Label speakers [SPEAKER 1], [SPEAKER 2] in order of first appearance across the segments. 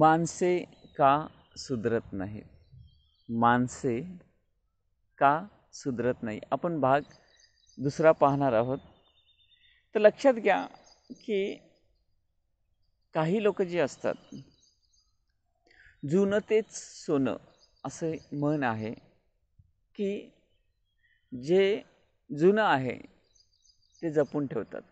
[SPEAKER 1] माणसे का सुधरत नाहीत माणसे का सुधरत नाही आपण भाग दुसरा पाहणार आहोत तर लक्षात घ्या की काही लोक जे असतात जुनं तेच सोनं असं म्हण आहे की जे जुनं आहे ते जपून ठेवतात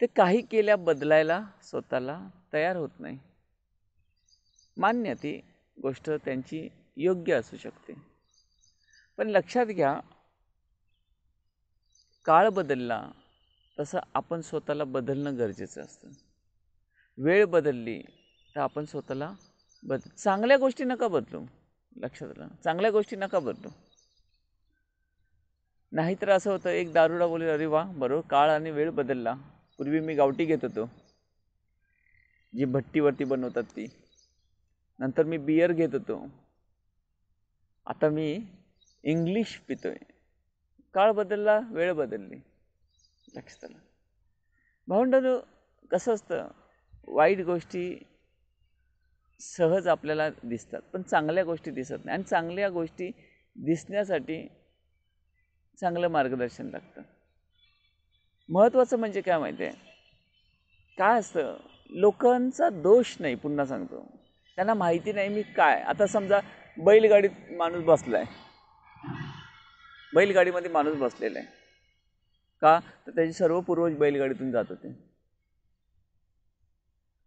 [SPEAKER 1] ते काही केल्या बदलायला स्वतःला तयार होत नाही मान्य ती गोष्ट त्यांची योग्य असू शकते पण लक्षात घ्या काळ बदलला तसं आपण स्वतःला बदलणं गरजेचं असतं वेळ बदलली तर आपण स्वतःला बद चांगल्या गोष्टी नका बदलू लक्षात आलं चांगल्या गोष्टी नका बदलू नाहीतर असं होतं एक दारुडा बोलेल अरे वा बरोबर काळ आणि वेळ बदलला पूर्वी मी गावठी घेत होतो जी भट्टीवरती बनवतात ती नंतर मी बियर घेत होतो आता मी इंग्लिश पितोय काळ बदलला वेळ बदलली लक्षात आलं कसं असतं वाईट गोष्टी सहज आपल्याला दिसतात पण चांगल्या गोष्टी दिसत नाही आणि चांगल्या गोष्टी दिसण्यासाठी चांगलं मार्गदर्शन लागतं महत्त्वाचं म्हणजे काय माहिती आहे काय असतं लोकांचा दोष नाही पुन्हा सांगतो त्यांना माहिती नाही मी काय आता समजा बैलगाडीत माणूस बसला आहे बैलगाडीमध्ये माणूस बसलेला आहे का तर त्याचे सर्व पूर्वज बैलगाडीतून जात होते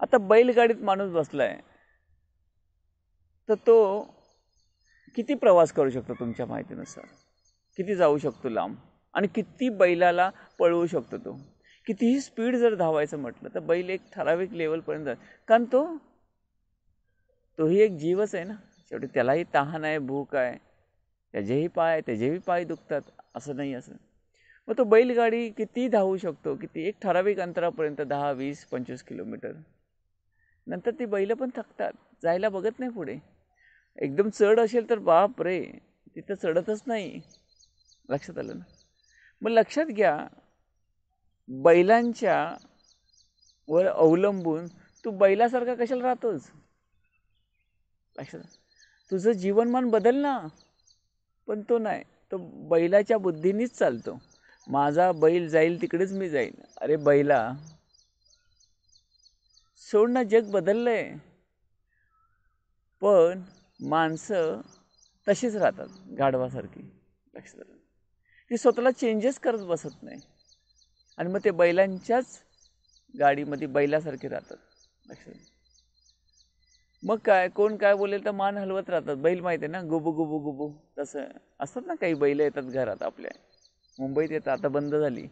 [SPEAKER 1] आता बैलगाडीत माणूस बसला आहे तर तो किती प्रवास करू शकतो तुमच्या माहितीनुसार किती जाऊ शकतो लांब आणि किती बैलाला पळवू शकतो तो कितीही स्पीड जर धावायचं म्हटलं तर बैल एक ठराविक लेवलपर्यंत कारण तो तोही एक जीवच आहे ना शेवटी त्यालाही तहान आहे भूक आहे त्याचेही पाय आहे त्याचेही पाय दुखतात असं नाही असं मग तो बैलगाडी किती धावू शकतो किती एक ठराविक अंतरापर्यंत दहा वीस पंचवीस किलोमीटर नंतर ती बैलं पण थकतात जायला बघत नाही पुढे एकदम चढ असेल तर बाप रे तिथं चढतच नाही लक्षात आलं ना मग लक्षात घ्या बैलांच्या वर अवलंबून तू बैलासारखा कशाला राहतोच लक्षात तुझं जीवनमान बदल ना पण तो नाही तो बैलाच्या बुद्धीनीच चालतो माझा बैल जाईल तिकडेच मी जाईल अरे बैला सोड ना जग बदललं आहे पण माणसं तशीच राहतात गाढवासारखी लक्षात ती स्वतःला चेंजेस करत बसत नाही आणि मग ते बैलांच्याच गाडीमध्ये बैलासारखे राहतात लक्षात मग काय कोण काय बोलेल तर मान हलवत राहतात बैल माहिती आहे ना गुबू गुबू गुबू तसं असतात ना काही बैल येतात घरात आपल्या मुंबईत येतात आता बंद झाली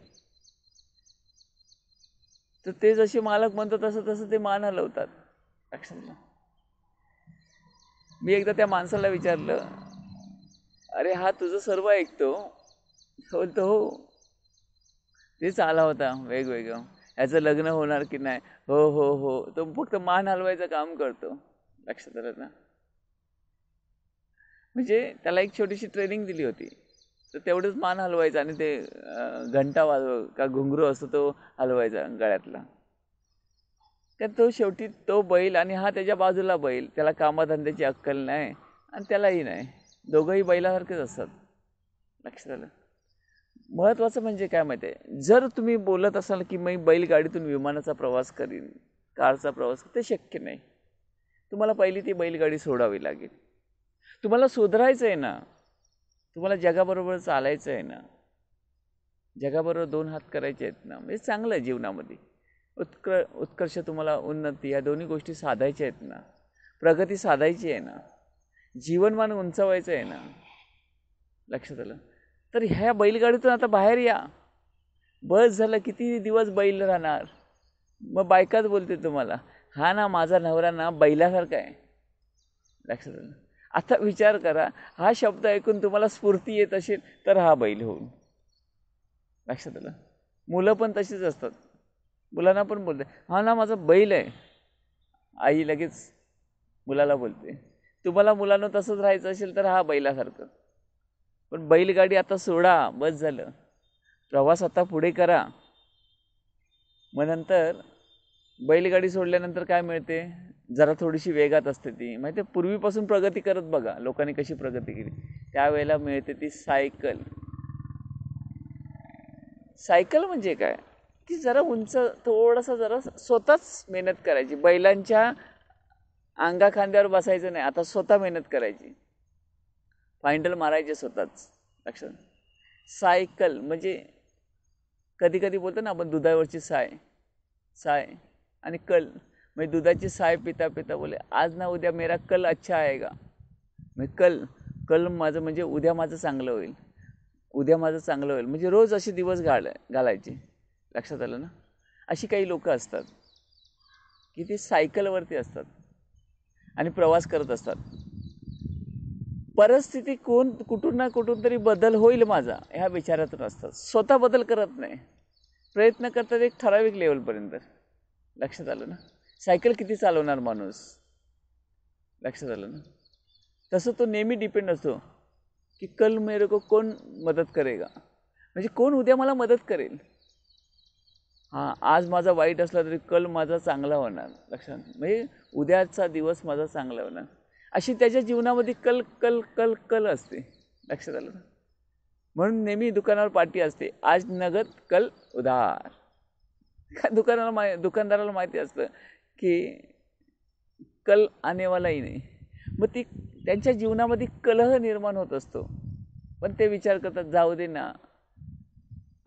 [SPEAKER 1] तर ते जसे मालक म्हणतो तसं तसं ते मान हलवतात मी एकदा त्या माणसाला विचारलं अरे हा तुझं सर्व ऐकतो बोलतो हो तेच आला होता वेगवेगळं याचं लग्न होणार की नाही हो हो हो तो फक्त मान हलवायचं काम करतो लक्षात आलं ना म्हणजे त्याला एक छोटीशी ट्रेनिंग दिली होती तर तेवढंच मान हलवायचं आणि ते घंटा वाजव का घुंगरू असतो तो हलवायचा गळ्यातला तर तो शेवटी तो बैल आणि हा त्याच्या बाजूला बैल त्याला कामाधंद्याची अक्कल नाही आणि त्यालाही नाही दोघंही बैलासारखेच असतात लक्षात आलं महत्त्वाचं म्हणजे काय माहिती आहे जर तुम्ही बोलत असाल की मी बैलगाडीतून विमानाचा प्रवास करीन कारचा प्रवास ते शक्य नाही तुम्हाला पहिली ती बैलगाडी सोडावी लागेल तुम्हाला सुधरायचं आहे ना तुम्हाला जगाबरोबर चालायचं आहे ना जगाबरोबर दोन हात करायचे आहेत ना म्हणजे चांगलं आहे जीवनामध्ये उत्क्र उत्कर्ष तुम्हाला उन्नती या दोन्ही गोष्टी साधायच्या आहेत ना प्रगती साधायची आहे ना जीवनमान उंचावायचं आहे ना लक्षात आलं तर ह्या बैलगाडीतून आता बाहेर या बस झालं किती दिवस बैल राहणार मग बायकाच बोलते तुम्हाला हा ना माझा नवरा ना बैलासारखा आहे लक्षात आता विचार करा हा शब्द ऐकून तुम्हाला स्फूर्ती येत असेल तर हा बैल होऊन लक्षात आलं मुलं पण तशीच असतात मुलांना पण बोलते हा ना माझा बैल आहे आई लगेच मुलाला बोलते तुम्हाला मुलांना तसंच राहायचं असेल तर हा बैलासारखं पण बैलगाडी आता सोडा बस झालं प्रवास आता पुढे करा मग नंतर बैलगाडी सोडल्यानंतर काय मिळते जरा थोडीशी वेगात असते ती माहिती पूर्वीपासून प्रगती करत बघा लोकांनी कशी प्रगती केली त्यावेळेला मिळते ती सायकल सायकल म्हणजे काय की जरा उंच थोडासा जरा स्वतःच मेहनत करायची बैलांच्या अंगा खांद्यावर बसायचं नाही आता स्वतः मेहनत करायची फायनल मारायचे स्वतःच लक्षात सायकल म्हणजे कधी कधी बोलतो ना आपण दुधावरची साय साय आणि कल म्हणजे दुधाची साय पिता पिता बोले आज ना उद्या मेरा कल अच्छा का मी कल कल माझं म्हणजे उद्या माझं चांगलं होईल उद्या माझं चांगलं होईल म्हणजे रोज असे दिवस घाल घालायचे लक्षात आलं ना अशी काही लोकं असतात की ते सायकलवरती असतात आणि प्रवास करत असतात परिस्थिती कोण कुठून ना कुठून तरी बदल होईल माझा ह्या विचारातून असतात स्वतः बदल करत नाही प्रयत्न करतात एक ठराविक लेवलपर्यंत लक्षात आलं ना सायकल किती चालवणार माणूस लक्षात आलं ना तसं तो नेहमी डिपेंड असतो की कल मेरे को कोण मदत करेगा म्हणजे कोण उद्या मला मदत करेल हां आज माझा वाईट असला तरी कल माझा चांगला होणार लक्षात म्हणजे उद्याचा दिवस माझा चांगला होणार अशी त्याच्या जीवनामध्ये कल कल कल कल असते लक्षात आलं म्हणून नेहमी दुकानावर पाठी असते आज नगद कल उधार दुकानाला माहि दुकानदाराला माहिती असतं की कल आणेवालाही नाही मग ती त्यांच्या जीवनामध्ये कलह निर्माण होत असतो पण ते विचार करतात जाऊ दे ना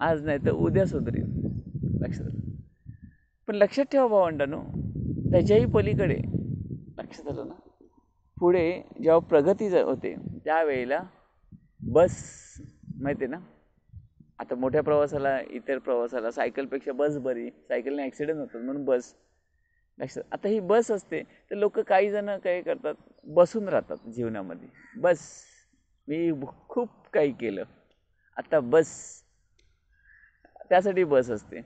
[SPEAKER 1] आज नाही तर उद्या सुधरेल लक्षात पण लक्षात ठेवा भावंडानो त्याच्याही पलीकडे लक्षात आलं ना पुढे जेव्हा प्रगती ज होते त्यावेळेला बस माहिती आहे ना आता मोठ्या प्रवासाला इतर प्रवासाला सायकलपेक्षा बस बरी सायकलने ॲक्सिडेंट होतात म्हणून बस लक्षात आता ही बस असते तर लोक काही जण काय करतात बसून राहतात जीवनामध्ये बस मी खूप काही केलं आता बस त्यासाठी बस असते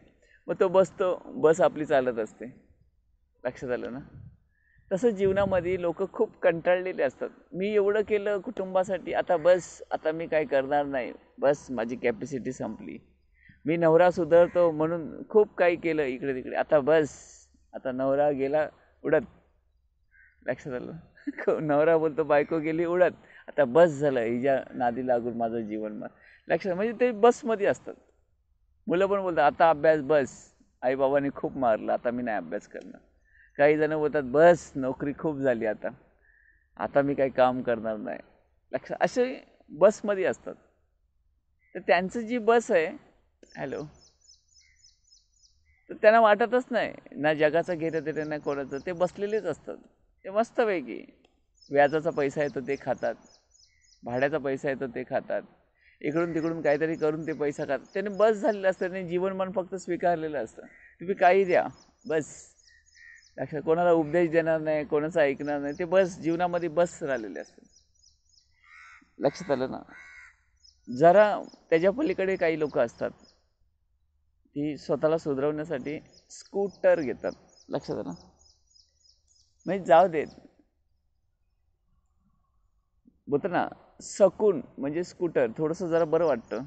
[SPEAKER 1] मग तो बसतो बस आपली चालत असते लक्षात आलं ना तसं जीवनामध्ये लोक खूप कंटाळलेले असतात मी एवढं केलं कुटुंबासाठी आता बस आता मी काय करणार नाही बस माझी कॅपॅसिटी संपली मी नवरा सुधारतो म्हणून खूप काही केलं इकडे तिकडे आता बस आता नवरा गेला उडत लक्षात आलं नवरा बोलतो बायको गेली उडत आता बस झालं हिच्या नादी लागून माझं जीवन मग लक्षात म्हणजे ते बसमध्ये असतात मुलं पण बोलतात आता अभ्यास बस आई बाबांनी खूप मारलं आता मी नाही अभ्यास करणार काही जण बोलतात बस नोकरी खूप झाली आता आता मी काही काम करणार नाही लक्ष असे बसमध्ये असतात तर त्यांचं जी बस आहे हॅलो तर त्यांना वाटतच नाही ना जगाचा घेरं त्यांना ना कोणाचं ते बसलेलेच असतात ते मस्तपैकी व्याजाचा पैसा येतो ते खातात भाड्याचा पैसा येतो ते खातात इकडून तिकडून काहीतरी करून ते पैसा खातात त्याने बस झालेलं असतं त्यांनी जीवनमान फक्त स्वीकारलेलं असतं तुम्ही काही द्या बस अक्षर कोणाला उपदेश देणार नाही कोणाचं ऐकणार नाही ते बस जीवनामध्ये बस राहिलेले असतात लक्षात आलं ना जरा त्याच्या पलीकडे काही लोक असतात ती स्वतःला सुधारवण्यासाठी स्कूटर घेतात लक्षात आलं ना म्हणजे जाऊ देत बोलतो ना सकून म्हणजे स्कूटर थोडंसं जरा बरं वाटतं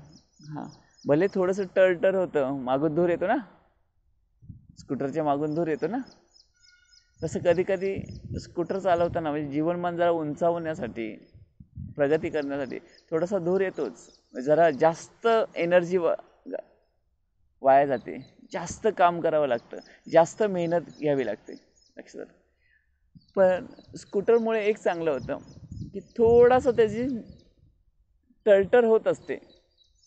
[SPEAKER 1] हां भले थोडंसं टळटर होतं मागून धूर येतो ना स्कूटरच्या मागून धूर येतो ना तसं कधीकधी स्कूटर चालवताना म्हणजे जीवनमान जरा उंचावण्यासाठी प्रगती करण्यासाठी थोडासा धूर येतोच म्हणजे जरा जास्त एनर्जी वाया जाते जास्त काम करावं लागतं जास्त मेहनत घ्यावी लागते लक्षात पण स्कूटरमुळे एक चांगलं होतं की थोडासा त्याची टळटर होत असते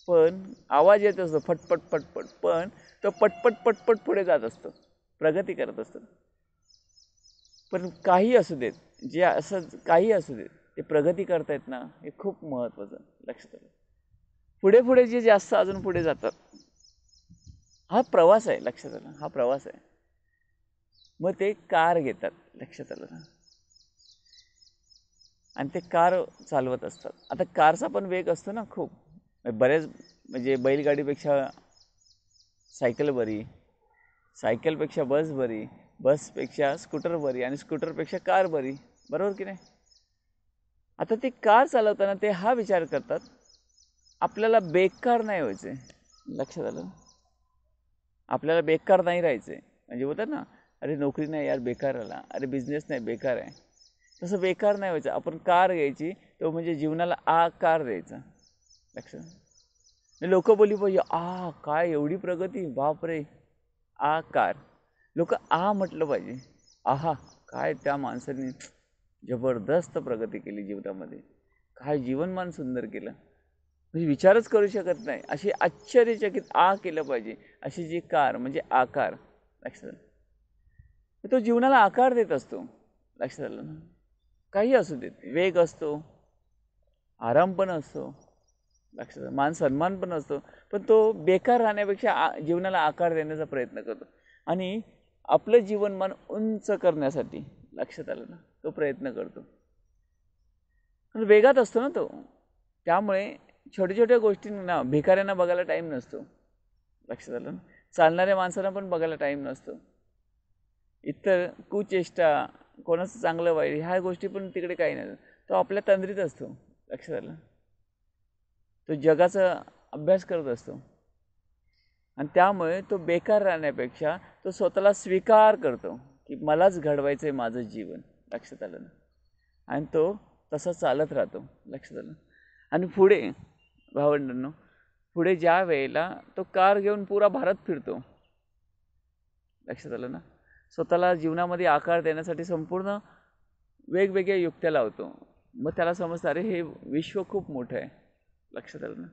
[SPEAKER 1] पण आवाज येत असतो फटपट फटफट पण तो पटपट पटपट पुढे जात असतो प्रगती करत असतो पण काही असू देत जे असं काही असू देत ते प्रगती करतायत ना हे खूप महत्त्वाचं लक्षात आलं पुढे पुढे जे जास्त अजून पुढे जातात हा प्रवास आहे लक्षात आलं हा प्रवास आहे मग ते कार घेतात लक्षात आलं ना आणि ते कार चालवत असतात आता कारचा पण वेग असतो ना खूप बऱ्याच म्हणजे बैलगाडीपेक्षा सायकल बरी सायकलपेक्षा बस बरी बसपेक्षा स्कूटर बरी आणि स्कूटरपेक्षा कार बरी बरोबर की नाही आता ती कार चालवताना ते हा विचार करतात आपल्याला बेकार नाही व्हायचे लक्षात आलं आपल्याला बेकार नाही राहायचे म्हणजे होतं ना अरे नोकरी नाही यार बेकार आला अरे बिझनेस नाही बेकार आहे तसं बेकार नाही व्हायचं आपण कार घ्यायची तो म्हणजे जीवनाला आ कार द्यायचा लक्षात लोक बोली पाहिजे आ काय एवढी प्रगती बापरे आकार लोक आ म्हटलं पाहिजे आहा काय त्या माणसाने जबरदस्त प्रगती केली जीवनामध्ये काय जीवनमान सुंदर केलं म्हणजे विचारच करू शकत नाही अशी आश्चर्यचकित आ केलं पाहिजे अशी जी कार म्हणजे आकार लक्षात तो जीवनाला आकार देत असतो लक्षात आलं ना काही असू देत वेग असतो आराम पण असतो लक्षात मान सन्मान पण असतो पण तो बेकार राहण्यापेक्षा आ जीवनाला आकार देण्याचा प्रयत्न करतो आणि आपलं मन उंच करण्यासाठी लक्षात आलं ना तो प्रयत्न करतो वेगात असतो ना तो त्यामुळे छोट्या छोट्या गोष्टींना भिकाऱ्यांना बघायला टाईम नसतो लक्षात आलं ना चालणाऱ्या माणसांना पण बघायला टाईम नसतो इतर कुचेष्टा कोणाचं चांगलं वाईट ह्या गोष्टी पण तिकडे काही नाही तो आपल्या तंद्रीत असतो लक्षात आलं तो जगाचा अभ्यास करत असतो आणि त्यामुळे तो बेकार राहण्यापेक्षा तो स्वतःला स्वीकार करतो की मलाच घडवायचं आहे माझं जीवन लक्षात आलं ना आणि तो तसा चालत राहतो लक्षात आलं आणि पुढे भावंडांनो पुढे ज्या वेळेला तो कार घेऊन पुरा भारत फिरतो लक्षात आलं ना स्वतःला जीवनामध्ये आकार देण्यासाठी संपूर्ण वेगवेगळ्या युक्त्या लावतो मग त्याला समजतं अरे हे विश्व खूप मोठं आहे लक्षात आलं ना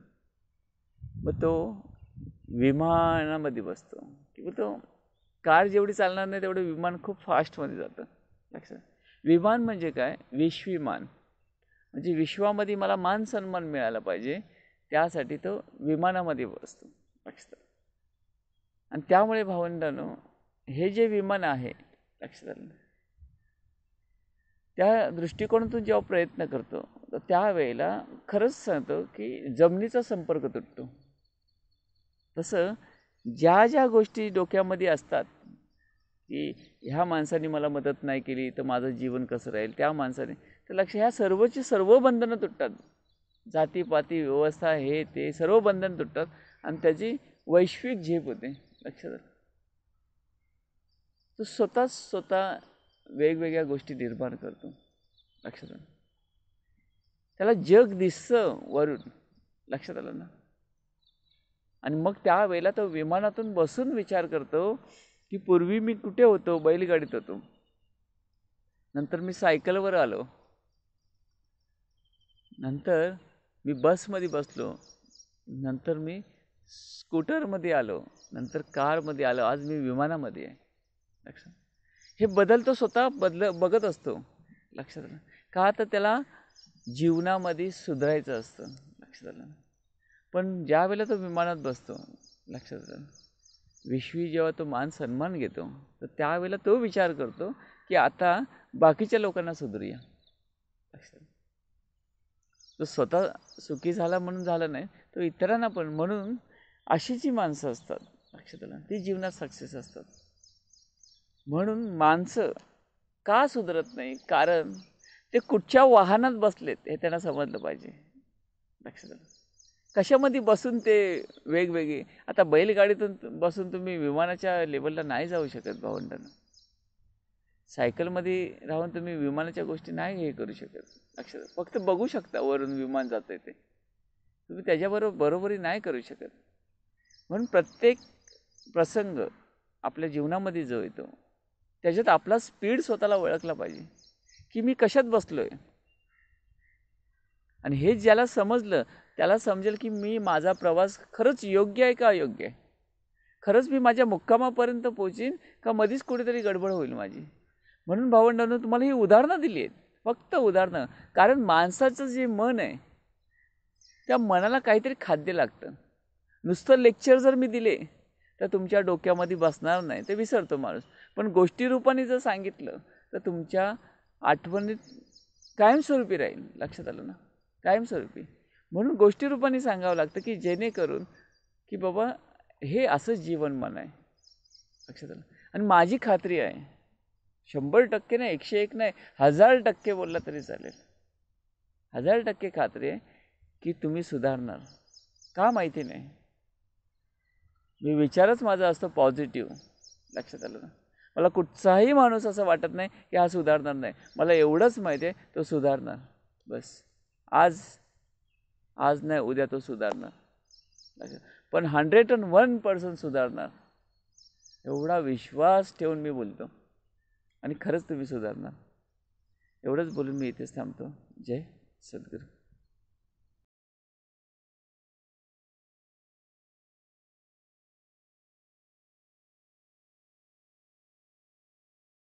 [SPEAKER 1] मग तो विमानामध्ये बसतो किंवा तो कार जेवढी चालणार नाही तेवढं विमान खूप फास्टमध्ये जातं लक्षात विमान म्हणजे काय विश्वविमान म्हणजे विश्वामध्ये मला मान सन्मान मिळायला पाहिजे त्यासाठी तो विमानामध्ये बसतो लक्षात आणि त्यामुळे भावंडांनो हे जे विमान आहे लक्षात आलं त्या दृष्टिकोनातून जेव्हा प्रयत्न करतो तर त्यावेळेला खरंच सांगतो की जमिनीचा संपर्क तुटतो तसं ज्या ज्या गोष्टी डोक्यामध्ये असतात की ह्या माणसाने मला मदत नाही केली तर माझं जीवन कसं राहील त्या माणसाने तर लक्ष ह्या सर्वची सर्व बंधनं तुटतात जातीपाती व्यवस्था हे ते सर्व बंधन तुटतात आणि त्याची वैश्विक झेप होते लक्षात तो स्वतः स्वतः वेगवेगळ्या गोष्टी निर्माण करतो लक्षात आलं त्याला जग दिसतं वरून लक्षात आलं ना आणि मग त्यावेळेला तो विमानातून बसून विचार करतो की पूर्वी मी कुठे होतो बैलगाडीत होतो नंतर मी सायकलवर आलो नंतर मी बसमध्ये बसलो नंतर मी स्कूटरमध्ये आलो नंतर कारमध्ये आलो आज मी विमानामध्ये आहे लक्षात हे बदल तो स्वतः बदल बघत असतो लक्षात आलं का तर त्याला जीवनामध्ये सुधारायचं असतं लक्षात आलं पण ज्या वेळेला तो विमानात बसतो लक्षात आलं विश्वी जेव्हा तो मान सन्मान घेतो तर त्यावेळेला तो विचार करतो की आता बाकीच्या लोकांना सुधरूया लक्षात तो स्वतः सुखी झाला म्हणून झाला नाही तो इतरांना पण म्हणून अशी जी माणसं असतात लक्षात आलं ती जीवनात सक्सेस असतात म्हणून माणसं का सुधरत नाही कारण ते कुठच्या वाहनात बसलेत हे त्यांना समजलं पाहिजे लक्षात कशामध्ये बसून ते वेगवेगळे आता बैलगाडीतून बसून तुम्ही विमानाच्या लेवलला नाही जाऊ शकत भावंडांना सायकलमध्ये राहून तुम्ही विमानाच्या गोष्टी नाही हे करू शकत लक्षात फक्त बघू शकता वरून विमान जातंय ते तुम्ही त्याच्याबरोबर बरोबरी नाही करू शकत म्हणून प्रत्येक प्रसंग आपल्या जीवनामध्ये जो येतो त्याच्यात आपला स्पीड स्वतःला ओळखला पाहिजे की मी कशात बसलो आहे आणि हे ज्याला समजलं त्याला समजेल की मी माझा प्रवास खरंच योग्य आहे का अयोग्य आहे खरंच मी माझ्या मुक्कामापर्यंत पोचीन का मधीच कुठेतरी गडबड होईल माझी म्हणून भावंडांनो तुम्हाला ही उदाहरणं दिली आहेत फक्त उदाहरणं कारण माणसाचं जे मन आहे त्या मनाला काहीतरी खाद्य लागतं नुसतं लेक्चर जर मी दिले तर तुमच्या डोक्यामध्ये बसणार नाही ते विसरतो माणूस पण गोष्टीरूपाने जर सांगितलं तर तुमच्या आठवणीत कायमस्वरूपी राहील लक्षात आलं ना कायमस्वरूपी म्हणून गोष्टीरूपाने सांगावं लागतं की जेणेकरून की बाबा हे असं जीवन मन आहे लक्षात आलं आणि माझी खात्री आहे शंभर टक्के नाही एकशे एक नाही हजार टक्के बोलला तरी चालेल हजार टक्के खात्री आहे की तुम्ही सुधारणार का माहिती नाही मी विचारच माझा असतो पॉझिटिव्ह लक्षात आलं ना मला कुठचाही माणूस असं वाटत नाही की हा सुधारणार नाही मला एवढंच माहिती आहे तो सुधारणार बस आज आज नाही उद्या तो सुधारणार पण हंड्रेड अँड वन पर्सन सुधारणार एवढा विश्वास ठेवून मी बोलतो आणि खरंच तुम्ही सुधारणार एवढंच बोलून मी इथेच थांबतो जय सद्गुरू